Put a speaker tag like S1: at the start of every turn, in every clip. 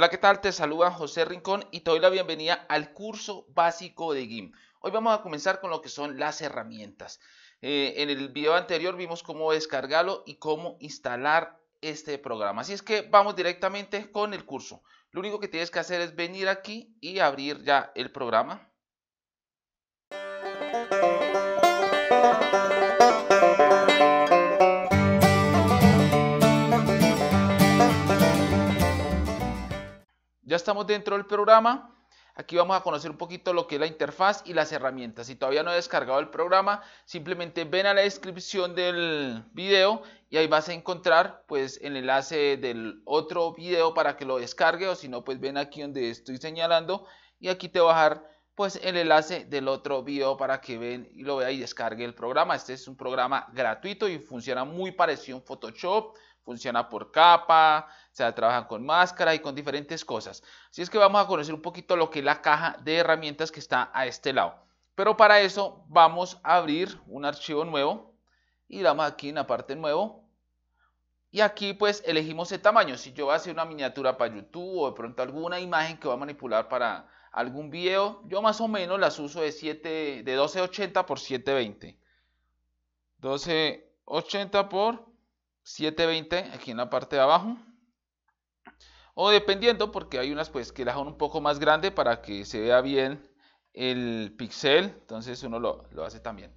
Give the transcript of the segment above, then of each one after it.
S1: Hola, ¿qué tal? Te saluda José Rincón y te doy la bienvenida al curso básico de GIMP. Hoy vamos a comenzar con lo que son las herramientas. Eh, en el video anterior vimos cómo descargarlo y cómo instalar este programa. Así es que vamos directamente con el curso. Lo único que tienes que hacer es venir aquí y abrir ya el programa. Ya estamos dentro del programa. Aquí vamos a conocer un poquito lo que es la interfaz y las herramientas. Si todavía no he descargado el programa, simplemente ven a la descripción del video y ahí vas a encontrar pues el enlace del otro video para que lo descargue o si no pues ven aquí donde estoy señalando y aquí te va a pues el enlace del otro video para que ven y lo vea y descargue el programa. Este es un programa gratuito y funciona muy parecido a Photoshop, funciona por capa, se trabajan con máscara y con diferentes cosas. Así es que vamos a conocer un poquito lo que es la caja de herramientas que está a este lado. Pero para eso vamos a abrir un archivo nuevo y damos aquí en la parte nuevo. Y aquí pues elegimos el tamaño. Si yo voy a hacer una miniatura para YouTube o de pronto alguna imagen que voy a manipular para algún video, yo más o menos las uso de, de 1280 por 720. 1280 por 720 aquí en la parte de abajo. O dependiendo, porque hay unas pues que la un poco más grande para que se vea bien el pixel. Entonces uno lo, hace también.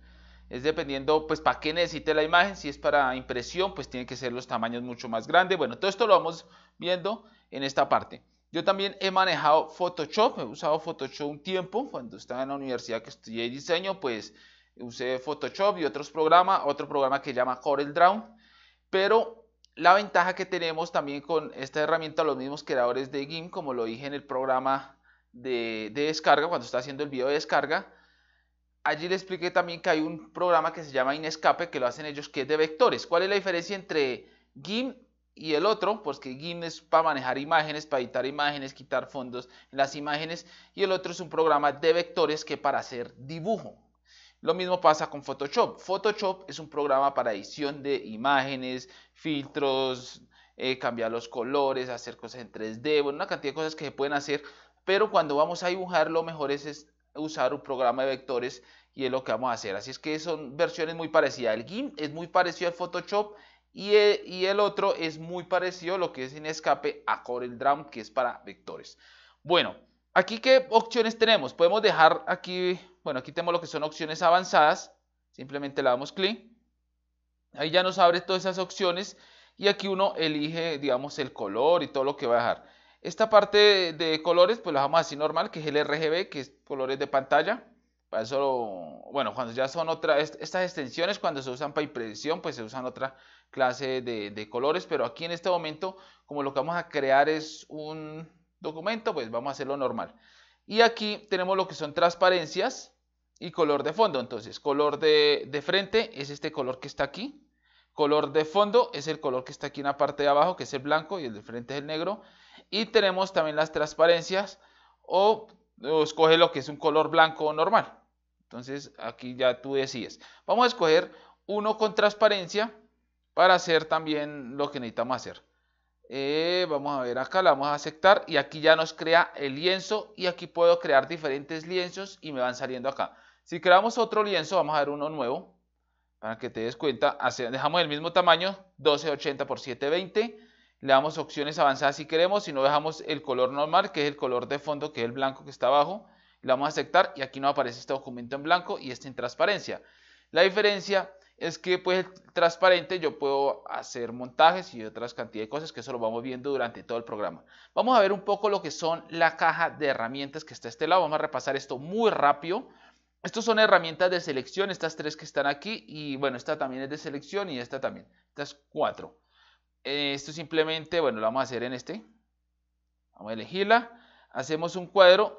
S1: Es dependiendo pues para qué necesite la imagen. Si es para impresión, pues tiene que ser los tamaños mucho más grandes. Bueno, todo esto lo vamos viendo en esta parte. Yo también he manejado Photoshop, he usado Photoshop un tiempo, cuando estaba en la universidad que estudié diseño, pues usé Photoshop y otros programas, otro programa que se llama Corel pero la ventaja que tenemos también con esta herramienta, los mismos creadores de GIMP, como lo dije en el programa de, descarga, cuando está haciendo el video de descarga, allí le expliqué también que hay un programa que se llama Inescape, que lo hacen ellos, que es de vectores. ¿Cuál es la diferencia entre GIMP y el otro? Pues que GIMP es para manejar imágenes, para editar imágenes, quitar fondos en las imágenes, y el otro es un programa de vectores que para hacer dibujo. Lo mismo pasa con Photoshop. Photoshop es un programa para edición de imágenes, filtros, eh, cambiar los colores, hacer cosas en 3D, bueno, una cantidad de cosas que se pueden hacer, pero cuando vamos a dibujar lo mejor es, usar un programa de vectores y es lo que vamos a hacer. Así es que son versiones muy parecidas. El GIMP es muy parecido al Photoshop y eh, el, otro es muy parecido lo que es en escape a CorelDRAW que es para vectores. Bueno, aquí qué opciones tenemos. Podemos dejar aquí bueno, aquí tenemos lo que son opciones avanzadas. Simplemente le damos clic. Ahí ya nos abre todas esas opciones y aquí uno elige, digamos, el color y todo lo que va a dejar. Esta parte de, colores, pues la vamos así normal, que es el RGB, que es colores de pantalla. Para eso, bueno, cuando ya son otras, estas extensiones, cuando se usan para impresión, pues se usan otra clase de, de colores. Pero aquí en este momento, como lo que vamos a crear es un documento, pues vamos a hacerlo normal. Y aquí tenemos lo que son transparencias y color de fondo. Entonces, color de, frente es este color que está aquí. Color de fondo es el color que está aquí en la parte de abajo, que es el blanco, y el de frente es el negro. Y tenemos también las transparencias, o, o escoge lo que es un color blanco normal. Entonces, aquí ya tú decides. Vamos a escoger uno con transparencia para hacer también lo que necesitamos hacer. Eh, vamos a ver acá, la vamos a aceptar y aquí ya nos crea el lienzo y aquí puedo crear diferentes lienzos y me van saliendo acá. Si creamos otro lienzo, vamos a ver uno nuevo para que te des cuenta. Dejamos el mismo tamaño, 1280 por 720. Le damos opciones avanzadas si queremos, si no dejamos el color normal, que es el color de fondo, que es el blanco que está abajo. Le vamos a aceptar y aquí nos aparece este documento en blanco y este en transparencia. La diferencia es que pues transparente yo puedo hacer montajes y otras cantidad de cosas que eso lo vamos viendo durante todo el programa. Vamos a ver un poco lo que son la caja de herramientas que está a este lado. Vamos a repasar esto muy rápido. Estas son herramientas de selección, estas tres que están aquí y bueno, esta también es de selección y esta también, estas cuatro. Eh, esto simplemente, bueno, lo vamos a hacer en este. Vamos a elegirla. Hacemos un cuadro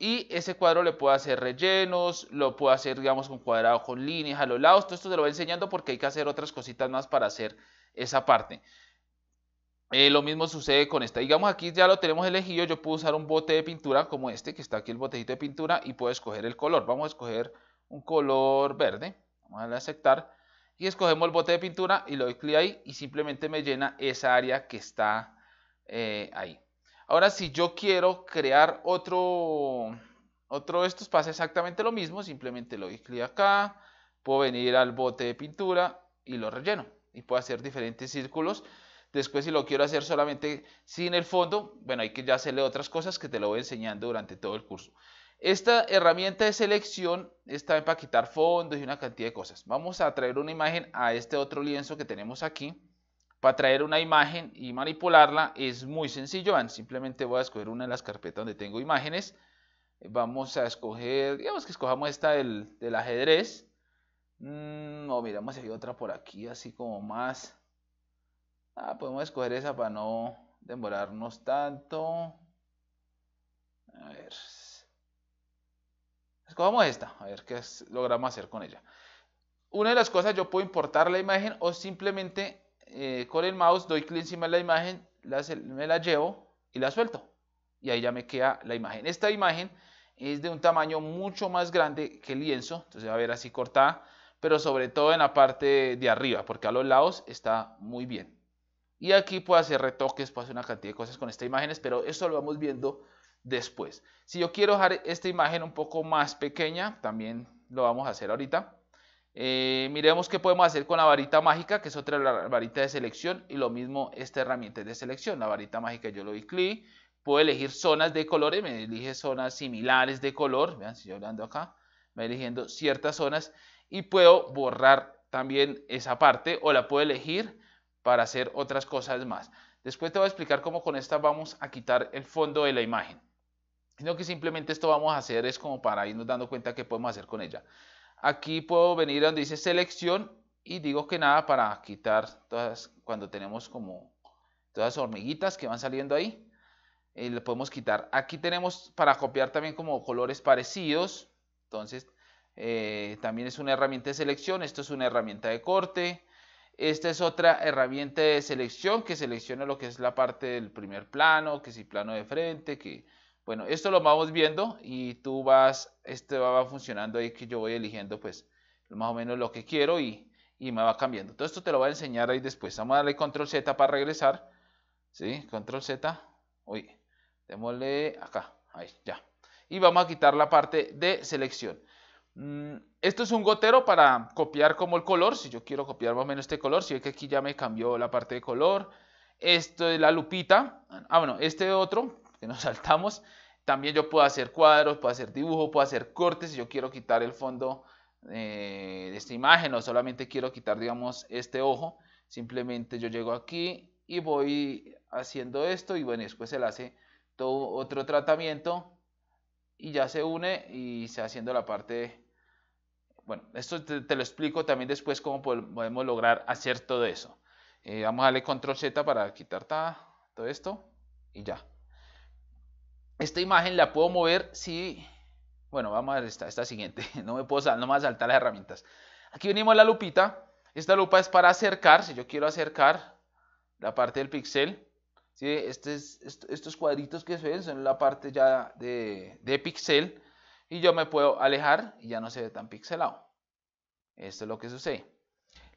S1: y ese cuadro le puede hacer rellenos, lo puedo hacer, digamos, con cuadrado, con líneas, a los lados. Todo esto te lo voy enseñando porque hay que hacer otras cositas más para hacer esa parte. Eh, lo mismo sucede con esta. Digamos, aquí ya lo tenemos elegido. Yo puedo usar un bote de pintura como este, que está aquí el botecito de pintura, y puedo escoger el color. Vamos a escoger un color verde. Vamos a darle a aceptar. Y escogemos el bote de pintura y lo doy clic ahí y simplemente me llena esa área que está eh, ahí. Ahora, si yo quiero crear otro, otro de estos, pasa exactamente lo mismo. Simplemente lo doy clic acá, puedo venir al bote de pintura y lo relleno. Y puedo hacer diferentes círculos. Después, si lo quiero hacer solamente sin el fondo, bueno, hay que ya hacerle otras cosas que te lo voy enseñando durante todo el curso. Esta herramienta de selección está para quitar fondos y una cantidad de cosas. Vamos a traer una imagen a este otro lienzo que tenemos aquí. Para traer una imagen y manipularla es muy sencillo. Simplemente voy a escoger una de las carpetas donde tengo imágenes. Vamos a escoger, digamos que escojamos esta del, ajedrez. Mm, no, o miramos si hay otra por aquí, así como más. Ah, podemos escoger esa para no demorarnos tanto. A ver. Escojamos esta, a ver qué logramos hacer con ella. Una de las cosas, yo puedo importar la imagen o simplemente eh, con el mouse, doy clic encima de la imagen, me la llevo y la suelto. Y ahí ya me queda la imagen. Esta imagen es de un tamaño mucho más grande que el lienzo, entonces va a ver así cortada, pero sobre todo en la parte de arriba, porque a los lados está muy bien. Y aquí puedo hacer retoques, puedo hacer una cantidad de cosas con esta imágenes, pero eso lo vamos viendo después. Si yo quiero dejar esta imagen un poco más pequeña, también lo vamos a hacer ahorita. Eh, miremos qué podemos hacer con la varita mágica, que es otra varita de selección, y lo mismo esta herramienta de selección. La varita mágica yo lo doy clic, puedo elegir zonas de colores, me elige zonas similares de color, vean si yo hablando acá, me eligiendo ciertas zonas, y puedo borrar también esa parte, o la puedo elegir para hacer otras cosas más. Después te voy a explicar cómo con esta vamos a quitar el fondo de la imagen. Sino que simplemente esto vamos a hacer es como para irnos dando cuenta qué podemos hacer con ella. Aquí puedo venir donde dice selección y digo que nada para quitar todas, cuando tenemos como todas las hormiguitas que van saliendo ahí. Y eh, le podemos quitar. Aquí tenemos para copiar también como colores parecidos. Entonces, eh, también es una herramienta de selección. Esto es una herramienta de corte. Esta es otra herramienta de selección que selecciona lo que es la parte del primer plano, que si plano de frente, que bueno, esto lo vamos viendo y tú vas, este va funcionando ahí que yo voy eligiendo pues más o menos lo que quiero y, y me va cambiando. Todo esto te lo voy a enseñar ahí después. Vamos a darle control Z para regresar. ¿Sí? Control Z. Uy, démosle acá. Ahí, ya. Y vamos a quitar la parte de selección. Mm, esto es un gotero para copiar como el color, si yo quiero copiar más o menos este color, si ve que aquí ya me cambió la parte de color. Esto es la lupita. Ah, bueno, este otro que nos saltamos. También yo puedo hacer cuadros, puedo hacer dibujos, puedo hacer cortes si yo quiero quitar el fondo eh, de esta imagen o solamente quiero quitar, digamos, este ojo. Simplemente yo llego aquí y voy haciendo esto y bueno, después se le hace todo otro tratamiento y ya se une y se haciendo la parte... Bueno, esto te, lo explico también después cómo podemos lograr hacer todo eso. Eh, vamos a darle control Z para quitar todo esto y ya esta imagen la puedo mover si... Bueno, vamos a ver esta, siguiente. No me puedo saltar las herramientas. Aquí venimos la lupita. Esta lupa es para acercar, si yo quiero acercar la parte del pixel. ¿sí? Este estos cuadritos que se ven son la parte ya de, de pixel. Y yo me puedo alejar y ya no se ve tan pixelado. Esto es lo que sucede.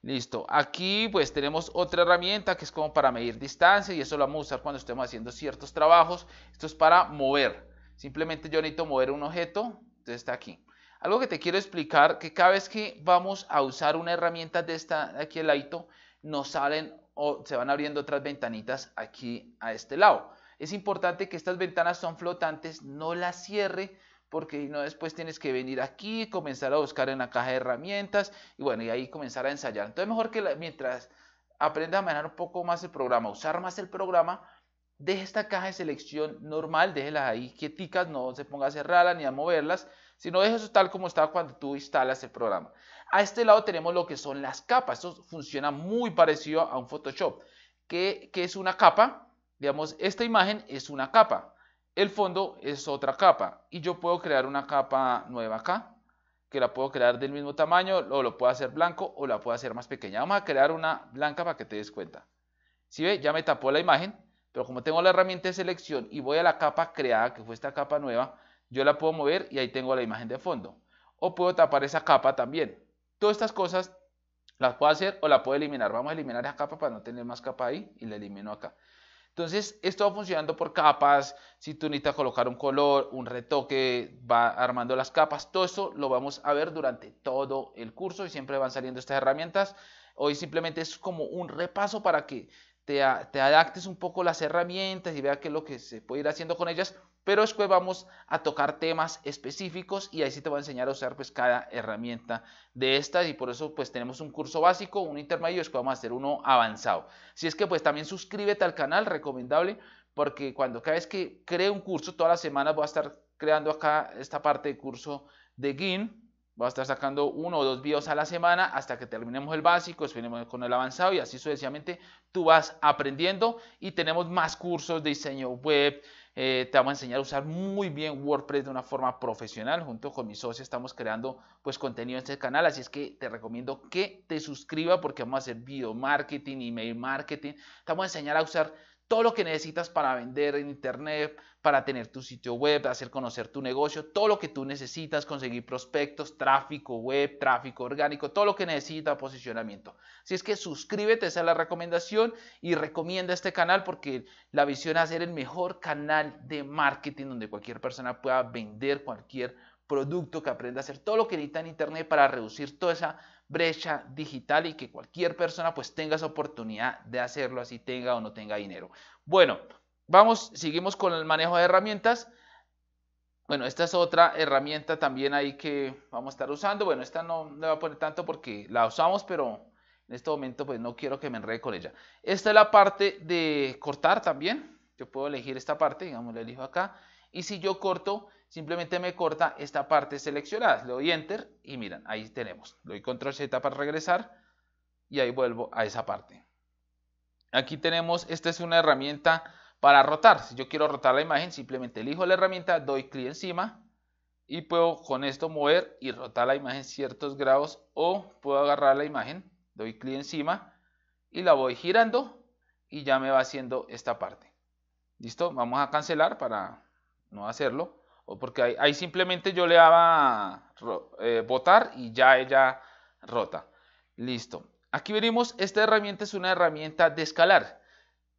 S1: Listo. Aquí pues tenemos otra herramienta que es como para medir distancia y eso lo vamos a usar cuando estemos haciendo ciertos trabajos. Esto es para mover. Simplemente yo necesito mover un objeto. Entonces está aquí. Algo que te quiero explicar que cada vez que vamos a usar una herramienta de esta aquí al lado, nos salen o se van abriendo otras ventanitas aquí a este lado. Es importante que estas ventanas son flotantes, no las cierre porque no después tienes que venir aquí, comenzar a buscar en la caja de herramientas y bueno, y ahí comenzar a ensayar. Entonces mejor que mientras aprendas a manejar un poco más el programa, usar más el programa, deje esta caja de selección normal, déjela ahí quieticas, no se ponga a cerrarla ni a moverlas, sino deje eso tal como está cuando tú instalas el programa. A este lado tenemos lo que son las capas, esto funciona muy parecido a un Photoshop, que, que es una capa, digamos, esta imagen es una capa, el fondo es otra capa y yo puedo crear una capa nueva acá, que la puedo crear del mismo tamaño o lo puedo hacer blanco o la puedo hacer más pequeña. Vamos a crear una blanca para que te des cuenta. Si ve, ya me tapó la imagen, pero como tengo la herramienta de selección y voy a la capa creada, que fue esta capa nueva, yo la puedo mover y ahí tengo la imagen de fondo. O puedo tapar esa capa también. Todas estas cosas las puedo hacer o la puedo eliminar. Vamos a eliminar esa capa para no tener más capa ahí y la elimino acá. Entonces, esto va funcionando por capas. Si tú necesitas colocar un color, un retoque, va armando las capas. Todo eso lo vamos a ver durante todo el curso y siempre van saliendo estas herramientas. Hoy simplemente es como un repaso para que te, adaptes un poco las herramientas y vea qué es lo que se puede ir haciendo con ellas, pero después vamos a tocar temas específicos y ahí sí te voy a enseñar a usar pues cada herramienta de estas y por eso pues tenemos un curso básico, un intermedio y después vamos a hacer uno avanzado. Si es que pues también suscríbete al canal, recomendable, porque cuando cada vez que cree un curso, todas las semanas voy a estar creando acá esta parte de curso de GIN va a estar sacando uno o dos videos a la semana hasta que terminemos el básico, terminemos con el avanzado y así sucesivamente tú vas aprendiendo y tenemos más cursos de diseño web. Eh, te vamos a enseñar a usar muy bien WordPress de una forma profesional. Junto con mi socio estamos creando pues contenido en este canal, así es que te recomiendo que te suscribas porque vamos a hacer video marketing, email marketing. Te vamos a enseñar a usar todo lo que necesitas para vender en Internet, para tener tu sitio web, hacer conocer tu negocio, todo lo que tú necesitas, conseguir prospectos, tráfico web, tráfico orgánico, todo lo que necesita posicionamiento. Si es que suscríbete, esa es la recomendación y recomienda este canal porque la visión es ser el mejor canal de marketing donde cualquier persona pueda vender cualquier producto, que aprenda a hacer todo lo que necesita en Internet para reducir toda esa brecha digital y que cualquier persona pues tenga esa oportunidad de hacerlo así tenga o no tenga dinero. Bueno, vamos, seguimos con el manejo de herramientas. Bueno, esta es otra herramienta también ahí que vamos a estar usando. Bueno, esta no me va a poner tanto porque la usamos, pero en este momento pues no quiero que me enrede con ella. Esta es la parte de cortar también. Yo puedo elegir esta parte, digamos, la elijo acá. Y si yo corto, simplemente me corta esta parte seleccionada. Le doy Enter y miran, ahí tenemos. Le doy Control Z para regresar y ahí vuelvo a esa parte. Aquí tenemos, esta es una herramienta para rotar. Si yo quiero rotar la imagen, simplemente elijo la herramienta, doy clic encima y puedo con esto mover y rotar la imagen ciertos grados o puedo agarrar la imagen, doy clic encima y la voy girando y ya me va haciendo esta parte. ¿Listo? Vamos a cancelar para no hacerlo, o porque ahí, simplemente yo le daba eh, botar y ya ella rota. Listo. Aquí venimos, esta herramienta es una herramienta de escalar.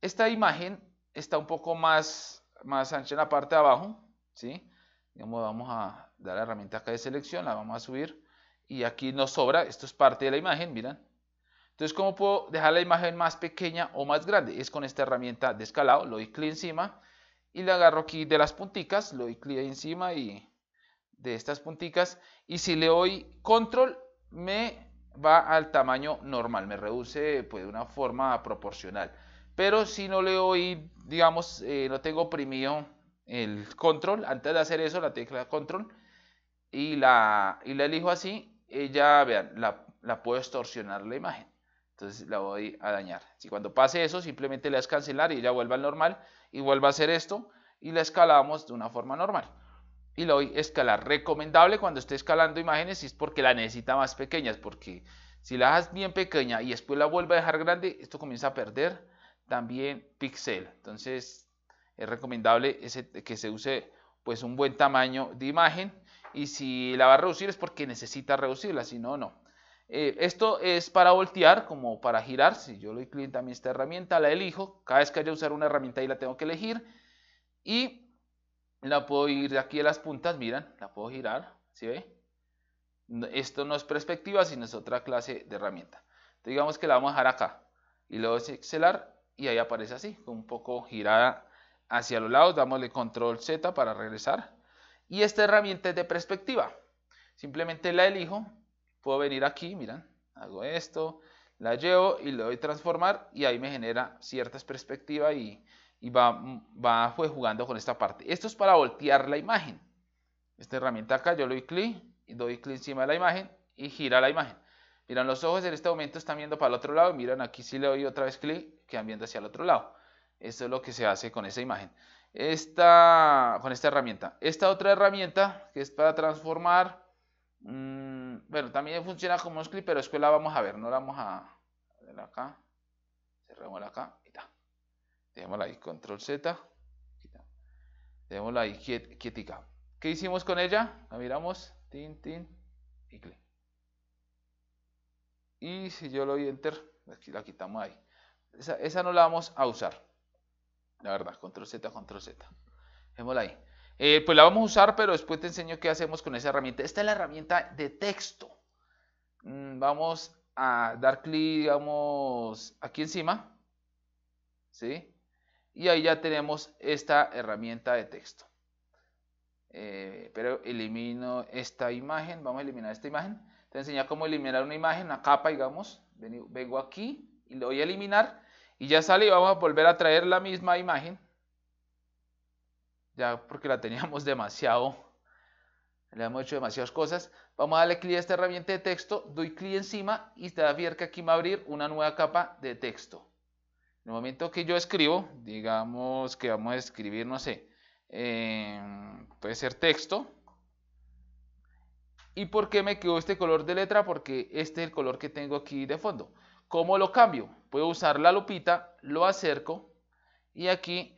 S1: Esta imagen está un poco más, más ancha en la parte de abajo, ¿sí? vamos a dar la herramienta acá de selección, la vamos a subir y aquí nos sobra, esto es parte de la imagen, miran. Entonces, ¿cómo puedo dejar la imagen más pequeña o más grande? Es con esta herramienta de escalado, lo doy clic encima y le agarro aquí de las punticas, le doy clic encima y de estas punticas y si le doy control me va al tamaño normal, me reduce pues, de una forma proporcional. Pero si no le doy, digamos, eh, no tengo oprimido el control, antes de hacer eso la tecla control y la, y la elijo así, ella, eh, vean, la, la puedo extorsionar la imagen. Entonces la voy a dañar. Si cuando pase eso, simplemente le das cancelar y ya vuelve al normal y vuelve a hacer esto y la escalamos de una forma normal. Y la voy a escalar. Recomendable cuando esté escalando imágenes es porque la necesita más pequeñas, porque si la haces bien pequeña y después la vuelve a dejar grande, esto comienza a perder también pixel. Entonces es recomendable que se use pues un buen tamaño de imagen y si la va a reducir es porque necesita reducirla, si no, no. Eh, esto es para voltear, como para girar. Si yo lo doy también esta herramienta, la elijo. Cada vez que haya usar una herramienta ahí la tengo que elegir. Y la puedo ir de aquí a las puntas, miran, la puedo girar, ¿sí ve? Esto no es perspectiva, sino es otra clase de herramienta. Entonces, digamos que la vamos a dejar acá. Y luego es excelar y ahí aparece así, un poco girada hacia los lados. damosle control Z para regresar. Y esta herramienta es de perspectiva. Simplemente la elijo Puedo venir aquí, miran, hago esto, la llevo y le doy transformar y ahí me genera ciertas perspectivas y, va, va jugando con esta parte. Esto es para voltear la imagen. Esta herramienta acá, yo le doy clic, doy clic encima de la imagen y gira la imagen. Miran, los ojos en este momento están viendo para el otro lado. Miran, aquí si le doy otra vez clic, quedan viendo hacia el otro lado. Esto es lo que se hace con esa imagen. Esta, con esta herramienta. Esta otra herramienta que es para transformar, Mm, bueno, también funciona como script, pero es que la vamos a ver, no la vamos a... acá, cerramos acá, y Dejémosla ahí, control Z. Dejémosla ahí quietica. ¿Qué hicimos con ella? La miramos, tin, tin, y clic. Y si yo le doy enter, aquí la quitamos ahí. Esa, esa no la vamos a usar. La verdad, control Z, control Z. Dejémosla ahí. Eh, pues la vamos a usar, pero después te enseño qué hacemos con esa herramienta. Esta es la herramienta de texto. Mm, vamos a dar clic, digamos, aquí encima. ¿Sí? Y ahí ya tenemos esta herramienta de texto. Eh, pero elimino esta imagen. Vamos a eliminar esta imagen. Te enseño cómo eliminar una imagen, una capa, digamos. Vengo aquí y lo voy a eliminar. Y ya sale y vamos a volver a traer la misma imagen ya porque la teníamos demasiado, le hemos hecho demasiadas cosas. Vamos a darle clic a esta herramienta de texto, doy clic encima y te va a ver que aquí me va a abrir una nueva capa de texto. En el momento que yo escribo, digamos que vamos a escribir, no sé, em, puede ser texto. ¿Y por qué me quedó este color de letra? Porque este es el color que tengo aquí de fondo. ¿Cómo lo cambio? Puedo usar la lupita, lo acerco y aquí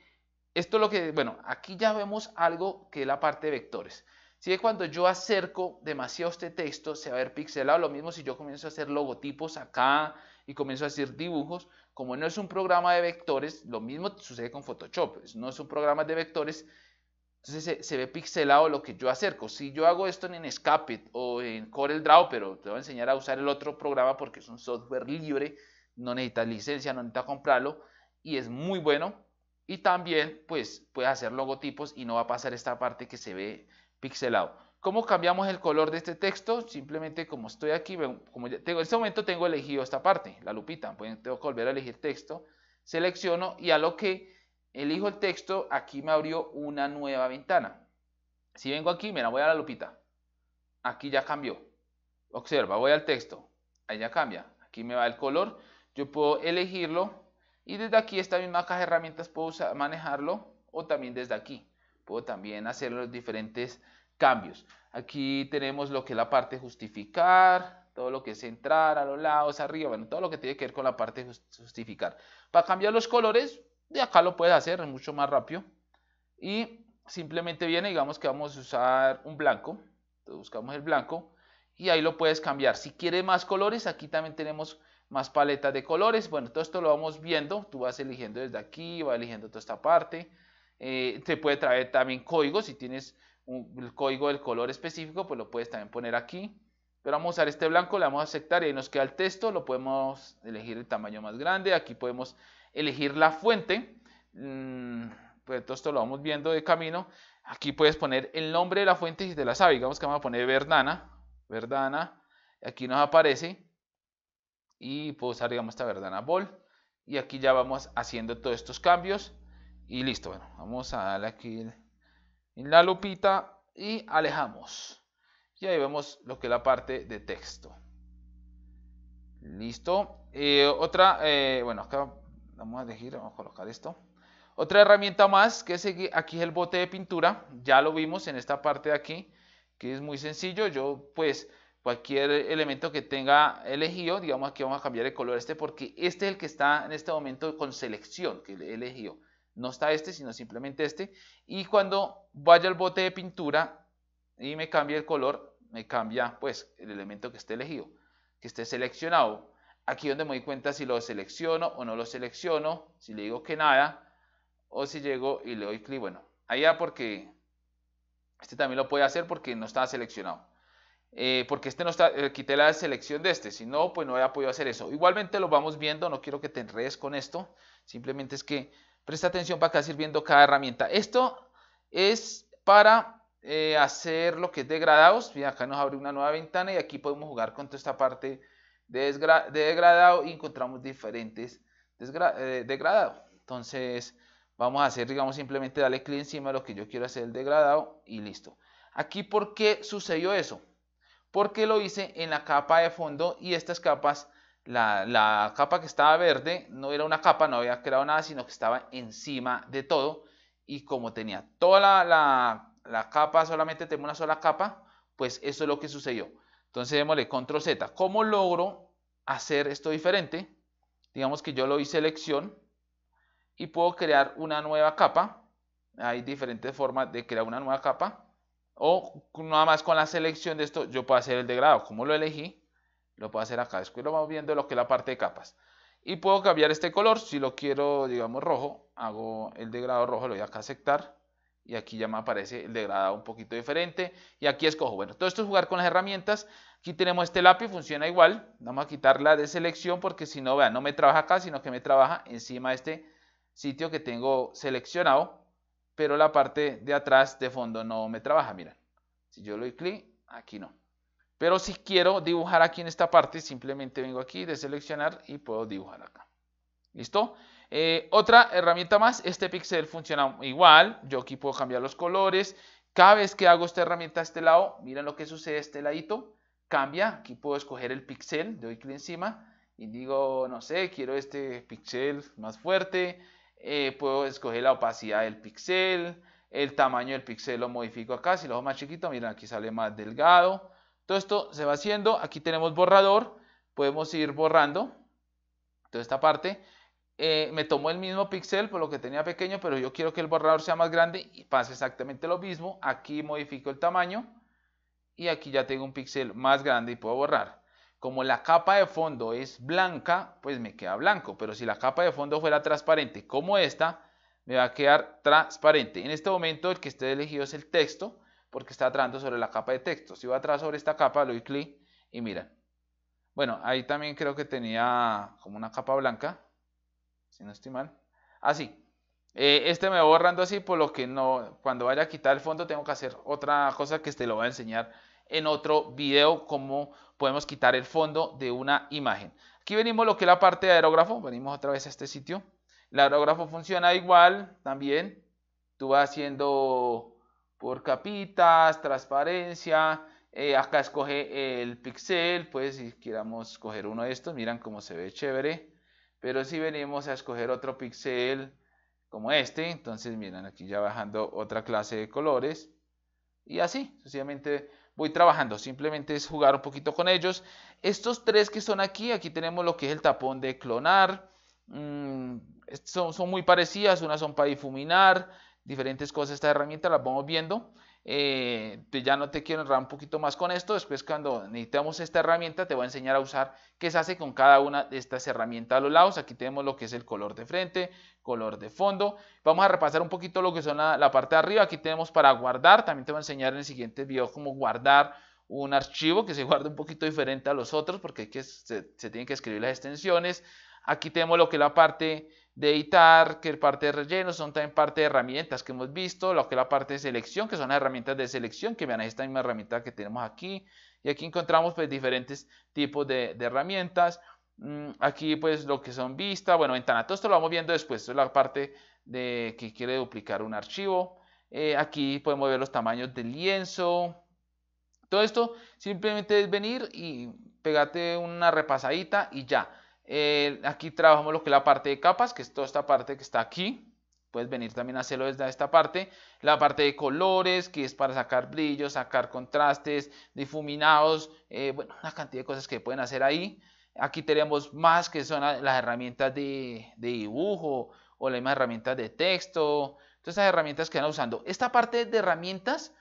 S1: esto es lo que, bueno, aquí ya vemos algo que es la parte de vectores. Si es cuando yo acerco demasiado este texto, se va a ver pixelado. Lo mismo si yo comienzo a hacer logotipos acá y comienzo a hacer dibujos. Como no es un programa de vectores, lo mismo sucede con Photoshop. Pues, no es un programa de vectores, entonces se, ve pixelado lo que yo acerco. Si yo hago esto en Escape o en CorelDRAW, pero te voy a enseñar a usar el otro programa porque es un software libre, no necesita licencia, no necesita comprarlo y es muy bueno y también, pues, puedes hacer logotipos y no va a pasar esta parte que se ve pixelado. ¿Cómo cambiamos el color de este texto? Simplemente como estoy aquí, como tengo, en este momento tengo elegido esta parte, la lupita. Pues tengo que volver a elegir texto. Selecciono y a lo que elijo el texto, aquí me abrió una nueva ventana. Si vengo aquí, mira, voy a la lupita. Aquí ya cambió. Observa, voy al texto. Ahí ya cambia. Aquí me va el color. Yo puedo elegirlo y desde aquí, esta misma caja de herramientas puedo manejarlo o también desde aquí. Puedo también hacer los diferentes cambios. Aquí tenemos lo que es la parte justificar, todo lo que es entrar a los lados, arriba, bueno, todo lo que tiene que ver con la parte justificar. Para cambiar los colores, de acá lo puedes hacer, es mucho más rápido. Y simplemente viene, digamos que vamos a usar un blanco. Entonces buscamos el blanco y ahí lo puedes cambiar. Si quieres más colores, aquí también tenemos más paletas de colores. Bueno, todo esto lo vamos viendo. Tú vas eligiendo desde aquí, vas eligiendo toda esta parte. Eh, te puede traer también código. Si tienes un, el código del color específico, pues lo puedes también poner aquí. Pero vamos a usar este blanco, le vamos a aceptar y nos queda el texto. Lo podemos elegir el tamaño más grande. Aquí podemos elegir la fuente. Mm, pues todo esto lo vamos viendo de camino. Aquí puedes poner el nombre de la fuente si te la sabe. Digamos que vamos a poner Verdana. Verdana. Aquí nos aparece y puedo usar digamos esta verdana bol y aquí ya vamos haciendo todos estos cambios y listo bueno vamos a darle aquí en la lupita y alejamos y ahí vemos lo que es la parte de texto listo eh, otra eh, bueno acá vamos a elegir vamos a colocar esto otra herramienta más que es aquí es el bote de pintura ya lo vimos en esta parte de aquí que es muy sencillo yo pues cualquier elemento que tenga elegido, digamos que vamos a cambiar el color este porque este es el que está en este momento con selección que he elegido. No está este, sino simplemente este. Y cuando vaya al bote de pintura y me cambie el color, me cambia pues el elemento que esté elegido, que esté seleccionado. Aquí donde me doy cuenta si lo selecciono o no lo selecciono, si le digo que nada, o si llego y le doy clic, bueno, allá porque este también lo puede hacer porque no está seleccionado. Eh, porque este no está, eh, quité la selección de este, si no, pues no había podido hacer eso. Igualmente lo vamos viendo, no quiero que te enredes con esto, simplemente es que presta atención para que vas ir viendo cada herramienta. Esto es para eh, hacer lo que es degradados, acá nos abre una nueva ventana y aquí podemos jugar con toda esta parte de, degradado y encontramos diferentes degradados. Entonces vamos a hacer, digamos, simplemente darle clic encima de lo que yo quiero hacer el degradado y listo. Aquí, ¿por qué sucedió eso? porque lo hice en la capa de fondo y estas capas, la, capa que estaba verde no era una capa, no había creado nada, sino que estaba encima de todo y como tenía toda la, capa, solamente tengo una sola capa, pues eso es lo que sucedió. Entonces démosle control Z. ¿Cómo logro hacer esto diferente? Digamos que yo lo hice selección y puedo crear una nueva capa. Hay diferentes formas de crear una nueva capa o nada más con la selección de esto, yo puedo hacer el degradado. como lo elegí? Lo puedo hacer acá. Después lo vamos viendo lo que es la parte de capas. Y puedo cambiar este color. Si lo quiero, digamos, rojo, hago el degradado rojo, lo voy acá a aceptar. Y aquí ya me aparece el degradado un poquito diferente. Y aquí escojo. Bueno, todo esto es jugar con las herramientas. Aquí tenemos este lápiz, funciona igual. Vamos a quitar la de selección porque si no, vean, no me trabaja acá, sino que me trabaja encima de este sitio que tengo seleccionado pero la parte de atrás de fondo no me trabaja, miren. Si yo le doy clic, aquí no. Pero si quiero dibujar aquí en esta parte, simplemente vengo aquí de seleccionar y puedo dibujar acá. ¿Listo? Eh, otra herramienta más, este pixel funciona igual, yo aquí puedo cambiar los colores. Cada vez que hago esta herramienta a este lado, miren lo que sucede a este ladito, cambia, aquí puedo escoger el pixel, doy clic encima y digo, no sé, quiero este pixel más fuerte, eh, puedo escoger la opacidad del pixel, el tamaño del pixel lo modifico acá, si lo hago más chiquito, miren aquí sale más delgado, todo esto se va haciendo, aquí tenemos borrador, podemos ir borrando toda esta parte, eh, me tomó el mismo pixel por lo que tenía pequeño, pero yo quiero que el borrador sea más grande y pasa exactamente lo mismo, aquí modifico el tamaño y aquí ya tengo un pixel más grande y puedo borrar como la capa de fondo es blanca, pues me queda blanco. Pero si la capa de fondo fuera transparente como esta, me va a quedar transparente. En este momento el que esté elegido es el texto, porque está tratando sobre la capa de texto. Si va atrás sobre esta capa, le doy clic y mira. Bueno, ahí también creo que tenía como una capa blanca, si no estoy mal. Así. Ah, eh, este me va borrando así, por lo que no, cuando vaya a quitar el fondo tengo que hacer otra cosa que te lo voy a enseñar en otro video cómo podemos quitar el fondo de una imagen. Aquí venimos lo que es la parte de aerógrafo, venimos otra vez a este sitio. El aerógrafo funciona igual también, tú vas haciendo por capitas, transparencia, eh, acá escoge el pixel, pues si queramos coger uno de estos, miran cómo se ve chévere. Pero si venimos a escoger otro pixel como este, entonces miren aquí ya bajando otra clase de colores. Y así, sencillamente voy trabajando. Simplemente es jugar un poquito con ellos. Estos tres que son aquí, aquí tenemos lo que es el tapón de clonar. Mm, son, muy parecidas, unas son para difuminar, diferentes cosas. Esta herramienta las vamos viendo. Eh, ya no te quiero enredar un poquito más con esto, después cuando necesitamos esta herramienta te voy a enseñar a usar qué se hace con cada una de estas herramientas a los lados, aquí tenemos lo que es el color de frente, color de fondo, vamos a repasar un poquito lo que son la, parte de arriba, aquí tenemos para guardar, también te voy a enseñar en el siguiente video cómo guardar un archivo que se guarde un poquito diferente a los otros porque se, se tienen que escribir las extensiones, aquí tenemos lo que es la parte de editar, que parte de relleno, son también parte de herramientas que hemos visto, lo que es la parte de selección, que son las herramientas de selección, que vean, esta misma herramienta que tenemos aquí, y aquí encontramos pues diferentes tipos de, herramientas, mm, aquí pues lo que son vistas, bueno, ventana, todo esto lo vamos viendo después, es la parte de que quiere duplicar un archivo, eh, aquí podemos ver los tamaños del lienzo, todo esto simplemente es venir y pegate una repasadita y ya. Eh, aquí trabajamos lo que es la parte de capas, que es toda esta parte que está aquí. Puedes venir también a hacerlo desde esta parte. La parte de colores, que es para sacar brillos, sacar contrastes, difuminados. Eh, bueno, una cantidad de cosas que pueden hacer ahí. Aquí tenemos más que son las herramientas de, dibujo o las herramientas de texto. Todas esas herramientas que van usando. Esta parte de herramientas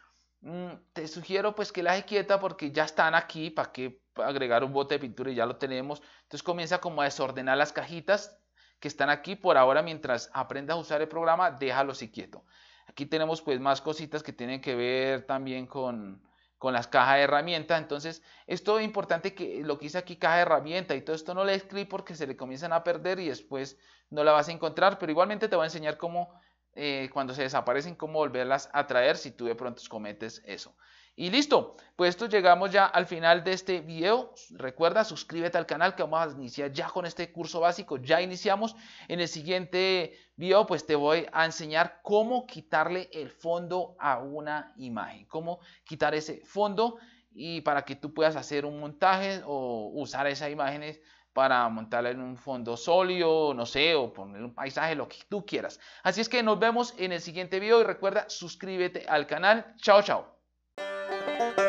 S1: mm, te sugiero pues que las quieta porque ya están aquí, para que agregar un bote de pintura y ya lo tenemos. Entonces comienza como a desordenar las cajitas que están aquí por ahora mientras aprendas a usar el programa, déjalo así quieto. Aquí tenemos pues más cositas que tienen que ver también con, con las cajas de herramientas. Entonces, esto es importante que lo que hice aquí, caja de herramienta y todo esto no le escribí porque se le comienzan a perder y después no la vas a encontrar, pero igualmente te voy a enseñar cómo eh, cuando se desaparecen, cómo volverlas a traer si tú de pronto cometes eso. Y listo, Pues esto llegamos ya al final de este video. Recuerda, suscríbete al canal que vamos a iniciar ya con este curso básico. Ya iniciamos. En el siguiente video pues te voy a enseñar cómo quitarle el fondo a una imagen. Cómo quitar ese fondo y para que tú puedas hacer un montaje o usar esas imágenes para montarla en un fondo sólido, no sé, o poner un paisaje, lo que tú quieras. Así es que nos vemos en el siguiente video y recuerda, suscríbete al canal. Chao, chao. Thank you.